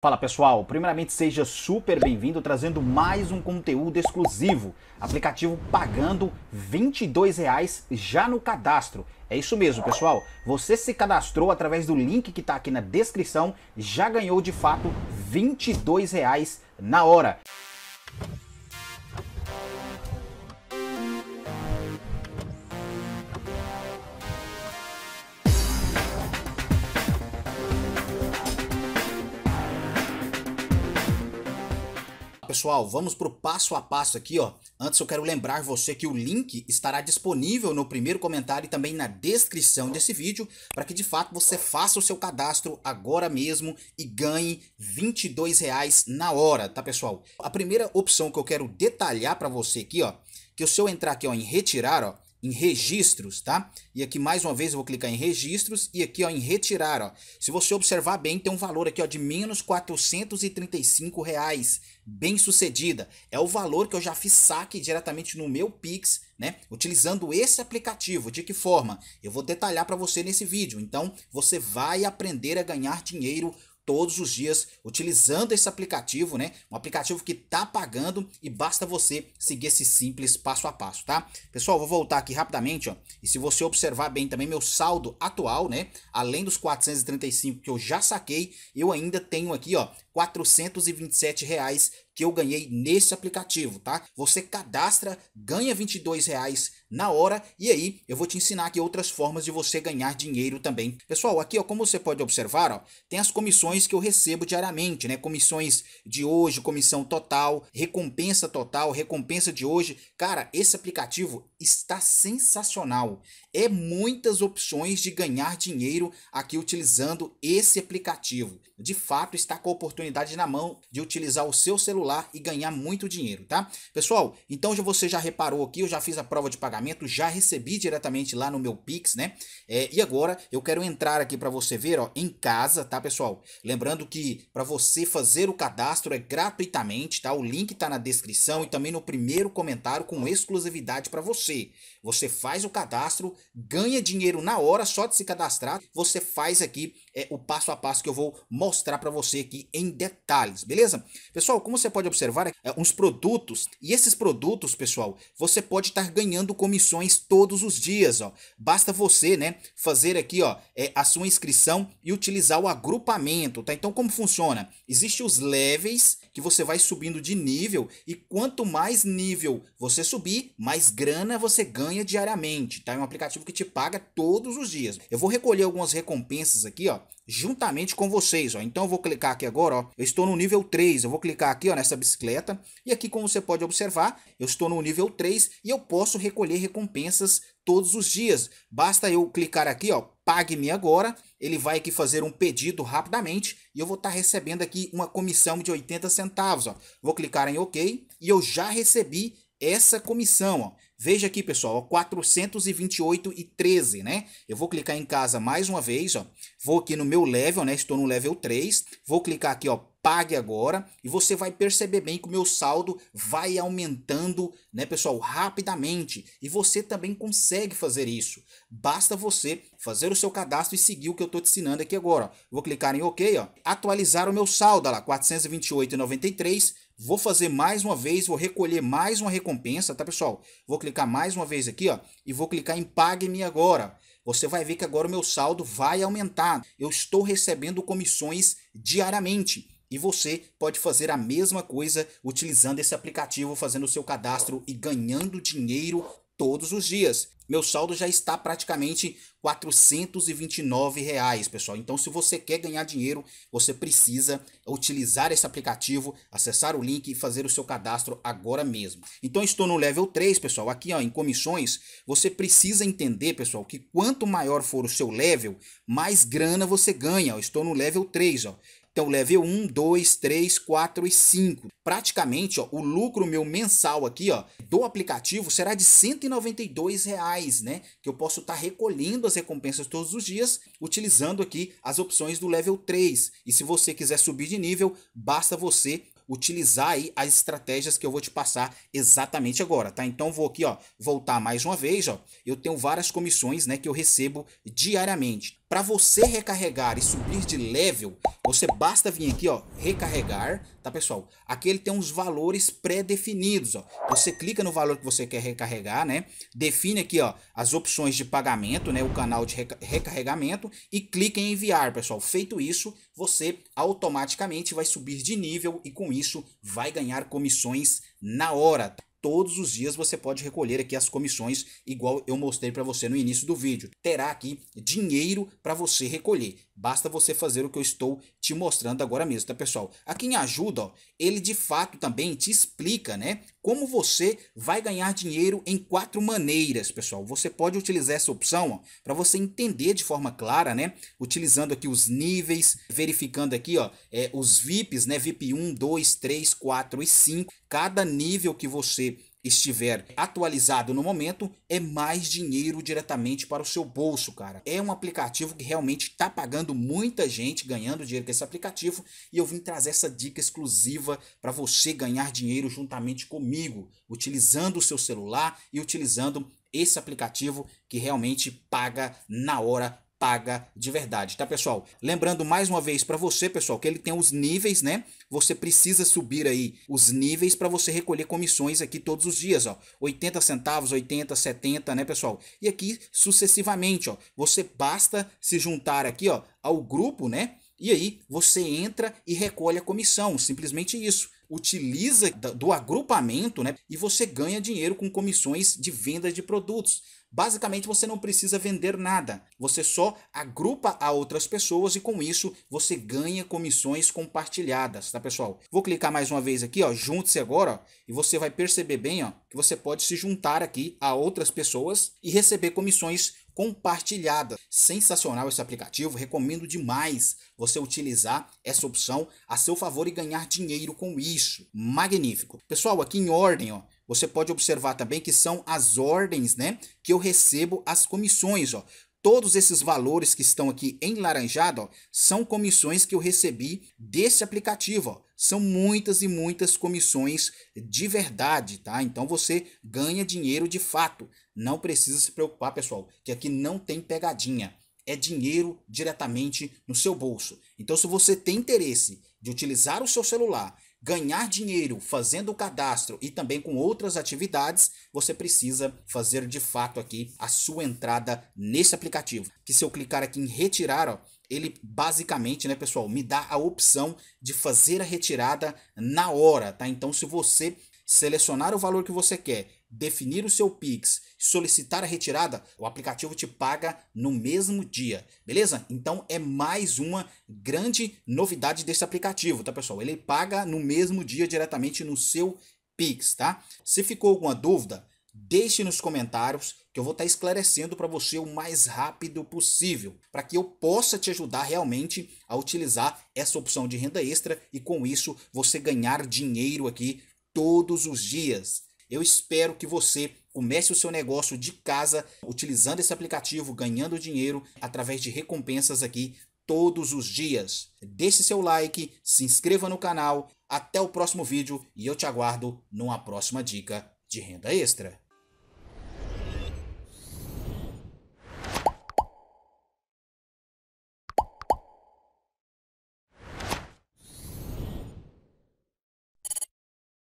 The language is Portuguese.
Fala pessoal, primeiramente seja super bem-vindo trazendo mais um conteúdo exclusivo. Aplicativo pagando R$ já no cadastro. É isso mesmo, pessoal. Você se cadastrou através do link que está aqui na descrição, já ganhou de fato R$ reais na hora. pessoal, vamos para o passo a passo aqui, ó. Antes eu quero lembrar você que o link estará disponível no primeiro comentário e também na descrição desse vídeo, para que de fato você faça o seu cadastro agora mesmo e ganhe R$22 na hora, tá pessoal? A primeira opção que eu quero detalhar para você aqui, ó, que se eu entrar aqui ó, em retirar, ó, em registros, tá? E aqui mais uma vez eu vou clicar em registros e aqui ó, em retirar, ó. Se você observar bem, tem um valor aqui ó, de menos 435 reais, bem sucedida. É o valor que eu já fiz saque diretamente no meu Pix, né? Utilizando esse aplicativo, de que forma? Eu vou detalhar para você nesse vídeo. Então, você vai aprender a ganhar dinheiro todos os dias utilizando esse aplicativo, né? Um aplicativo que tá pagando e basta você seguir esse simples passo a passo, tá? Pessoal, vou voltar aqui rapidamente, ó. E se você observar bem também meu saldo atual, né? Além dos 435 que eu já saquei, eu ainda tenho aqui, ó, 427 reais que eu ganhei nesse aplicativo, tá? Você cadastra, ganha 22 reais na hora e aí eu vou te ensinar aqui outras formas de você ganhar dinheiro também. Pessoal, aqui ó, como você pode observar, ó, tem as comissões que eu recebo diariamente, né? Comissões de hoje, comissão total, recompensa total, recompensa de hoje. Cara, esse aplicativo está sensacional. É muitas opções de ganhar dinheiro aqui utilizando esse aplicativo. De fato, está com a oportunidade na mão de utilizar o seu celular e ganhar muito dinheiro, tá? Pessoal, então já você já reparou aqui, eu já fiz a prova de pagamento, já recebi diretamente lá no meu Pix, né? É, e agora eu quero entrar aqui para você ver, ó, em casa, tá, pessoal? Lembrando que para você fazer o cadastro é gratuitamente, tá? O link está na descrição e também no primeiro comentário com exclusividade para você você. Você faz o cadastro, ganha dinheiro na hora só de se cadastrar. Você faz aqui é, o passo a passo que eu vou mostrar para você aqui em detalhes, beleza? Pessoal, como você pode observar, é, uns produtos, e esses produtos, pessoal, você pode estar tá ganhando comissões todos os dias, ó. Basta você, né, fazer aqui, ó, é, a sua inscrição e utilizar o agrupamento, tá? Então, como funciona? Existem os levels que você vai subindo de nível e quanto mais nível você subir, mais grana Grana você ganha diariamente, tá? É um aplicativo que te paga todos os dias. Eu vou recolher algumas recompensas aqui, ó, juntamente com vocês, ó. Então eu vou clicar aqui agora, ó. Eu estou no nível 3, eu vou clicar aqui, ó, nessa bicicleta. E aqui, como você pode observar, eu estou no nível 3 e eu posso recolher recompensas todos os dias. Basta eu clicar aqui, ó, pague-me agora. Ele vai aqui fazer um pedido rapidamente e eu vou estar tá recebendo aqui uma comissão de 80 centavos, ó. Vou clicar em OK e eu já recebi essa comissão. Ó. Veja aqui, pessoal, 428 e 13, né? Eu vou clicar em casa mais uma vez, ó. Vou aqui no meu level, né? Estou no level 3. Vou clicar aqui, ó, pague agora. E você vai perceber bem que o meu saldo vai aumentando, né, pessoal, rapidamente. E você também consegue fazer isso. Basta você fazer o seu cadastro e seguir o que eu estou te ensinando aqui agora. Ó. Vou clicar em OK, ó. Atualizar o meu saldo, ó lá, 428,93 Vou fazer mais uma vez, vou recolher mais uma recompensa, tá pessoal? Vou clicar mais uma vez aqui, ó, e vou clicar em pague-me agora. Você vai ver que agora o meu saldo vai aumentar. Eu estou recebendo comissões diariamente. E você pode fazer a mesma coisa utilizando esse aplicativo, fazendo o seu cadastro e ganhando dinheiro todos os dias meu saldo já está praticamente 429 reais, pessoal. Então, se você quer ganhar dinheiro, você precisa utilizar esse aplicativo, acessar o link e fazer o seu cadastro agora mesmo. Então, estou no level 3, pessoal. Aqui, ó, em comissões, você precisa entender, pessoal, que quanto maior for o seu level, mais grana você ganha. Eu estou no level 3, ó. Então, level 1, 2, 3, 4 e 5. Praticamente, ó, o lucro meu mensal aqui ó, do aplicativo será de 192 reais, né? Que eu posso estar tá recolhendo as recompensas todos os dias, utilizando aqui as opções do level 3. E se você quiser subir de nível, basta você utilizar aí as estratégias que eu vou te passar exatamente agora, tá? Então vou aqui, ó, voltar mais uma vez, ó. Eu tenho várias comissões, né, que eu recebo diariamente. Para você recarregar e subir de level, você basta vir aqui, ó, recarregar, tá pessoal? Aqui ele tem uns valores pré-definidos, ó. Você clica no valor que você quer recarregar, né? Define aqui, ó, as opções de pagamento, né, o canal de recarregamento e clica em enviar, pessoal. Feito isso, você automaticamente vai subir de nível e com isso vai ganhar comissões na hora. Todos os dias você pode recolher aqui as comissões, igual eu mostrei para você no início do vídeo. Terá aqui dinheiro para você recolher. Basta você fazer o que eu estou te mostrando agora mesmo, tá pessoal? Aqui em ajuda, ó, ele de fato também te explica, né, como você vai ganhar dinheiro em quatro maneiras, pessoal. Você pode utilizar essa opção para você entender de forma clara, né, utilizando aqui os níveis, verificando aqui, ó, é, os VIPs, né, VIP 1, 2, 3, 4 e 5. Cada nível que você estiver atualizado no momento, é mais dinheiro diretamente para o seu bolso, cara. É um aplicativo que realmente está pagando muita gente ganhando dinheiro com esse aplicativo e eu vim trazer essa dica exclusiva para você ganhar dinheiro juntamente comigo, utilizando o seu celular e utilizando esse aplicativo que realmente paga na hora paga de verdade, tá pessoal? Lembrando mais uma vez para você, pessoal, que ele tem os níveis, né? Você precisa subir aí os níveis para você recolher comissões aqui todos os dias, ó. 80 centavos, 80, 70, né, pessoal? E aqui sucessivamente, ó. Você basta se juntar aqui, ó, ao grupo, né? E aí você entra e recolhe a comissão, simplesmente isso utiliza do agrupamento né, e você ganha dinheiro com comissões de venda de produtos. Basicamente, você não precisa vender nada, você só agrupa a outras pessoas e com isso você ganha comissões compartilhadas, tá pessoal? Vou clicar mais uma vez aqui, ó, junte-se agora, ó, e você vai perceber bem, ó, que você pode se juntar aqui a outras pessoas e receber comissões compartilhada. Sensacional esse aplicativo, recomendo demais você utilizar essa opção a seu favor e ganhar dinheiro com isso. Magnífico. Pessoal, aqui em ordem, ó, você pode observar também que são as ordens, né, que eu recebo as comissões, ó. Todos esses valores que estão aqui em laranjado ó, são comissões que eu recebi desse aplicativo. Ó. São muitas e muitas comissões de verdade, tá? Então você ganha dinheiro de fato. Não precisa se preocupar, pessoal, que aqui não tem pegadinha. É dinheiro diretamente no seu bolso. Então, se você tem interesse de utilizar o seu celular ganhar dinheiro fazendo o cadastro e também com outras atividades, você precisa fazer de fato aqui a sua entrada nesse aplicativo. Que se eu clicar aqui em retirar, ó, ele basicamente, né, pessoal, me dá a opção de fazer a retirada na hora, tá? Então, se você selecionar o valor que você quer definir o seu Pix solicitar a retirada, o aplicativo te paga no mesmo dia, beleza? Então é mais uma grande novidade desse aplicativo, tá pessoal? Ele paga no mesmo dia diretamente no seu Pix, tá? Se ficou alguma dúvida, deixe nos comentários que eu vou estar tá esclarecendo para você o mais rápido possível, para que eu possa te ajudar realmente a utilizar essa opção de renda extra e com isso você ganhar dinheiro aqui todos os dias. Eu espero que você comece o seu negócio de casa utilizando esse aplicativo, ganhando dinheiro através de recompensas aqui todos os dias. Deixe seu like, se inscreva no canal. Até o próximo vídeo e eu te aguardo numa próxima dica de renda extra.